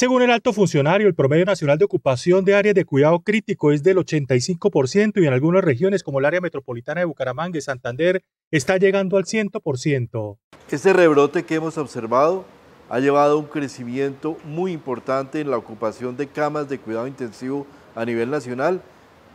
Según el alto funcionario, el promedio nacional de ocupación de áreas de cuidado crítico es del 85% y en algunas regiones como el área metropolitana de Bucaramanga y Santander está llegando al 100%. Este rebrote que hemos observado ha llevado a un crecimiento muy importante en la ocupación de camas de cuidado intensivo a nivel nacional,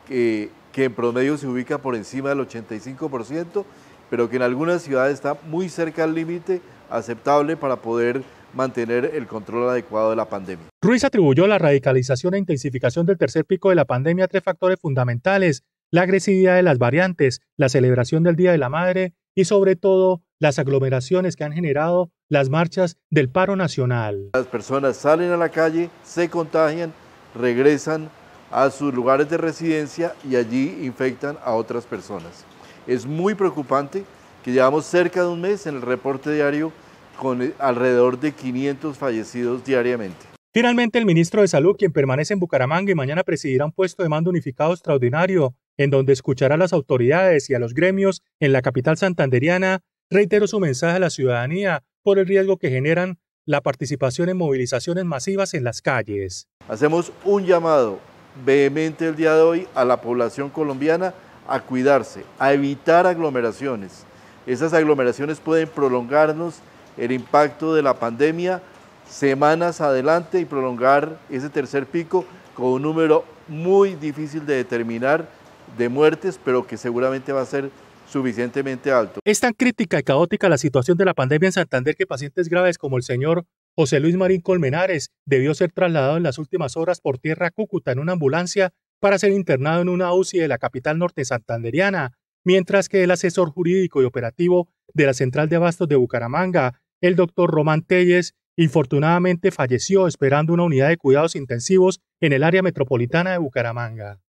que, que en promedio se ubica por encima del 85%, pero que en algunas ciudades está muy cerca al límite aceptable para poder mantener el control adecuado de la pandemia. Ruiz atribuyó la radicalización e intensificación del tercer pico de la pandemia a tres factores fundamentales, la agresividad de las variantes, la celebración del Día de la Madre y sobre todo las aglomeraciones que han generado las marchas del paro nacional. Las personas salen a la calle, se contagian, regresan a sus lugares de residencia y allí infectan a otras personas. Es muy preocupante que llevamos cerca de un mes en el reporte diario con eh, alrededor de 500 fallecidos diariamente. Finalmente, el ministro de Salud, quien permanece en Bucaramanga y mañana presidirá un puesto de mando unificado extraordinario, en donde escuchará a las autoridades y a los gremios en la capital santanderiana, Reitero su mensaje a la ciudadanía por el riesgo que generan la participación en movilizaciones masivas en las calles. Hacemos un llamado vehemente el día de hoy a la población colombiana a cuidarse, a evitar aglomeraciones. Esas aglomeraciones pueden prolongarnos el impacto de la pandemia semanas adelante y prolongar ese tercer pico con un número muy difícil de determinar de muertes, pero que seguramente va a ser suficientemente alto. Es tan crítica y caótica la situación de la pandemia en Santander que pacientes graves como el señor José Luis Marín Colmenares debió ser trasladado en las últimas horas por tierra a Cúcuta en una ambulancia para ser internado en una UCI de la capital norte santanderiana, mientras que el asesor jurídico y operativo de la Central de Abastos de Bucaramanga, el doctor Román Telles infortunadamente falleció esperando una unidad de cuidados intensivos en el área metropolitana de Bucaramanga.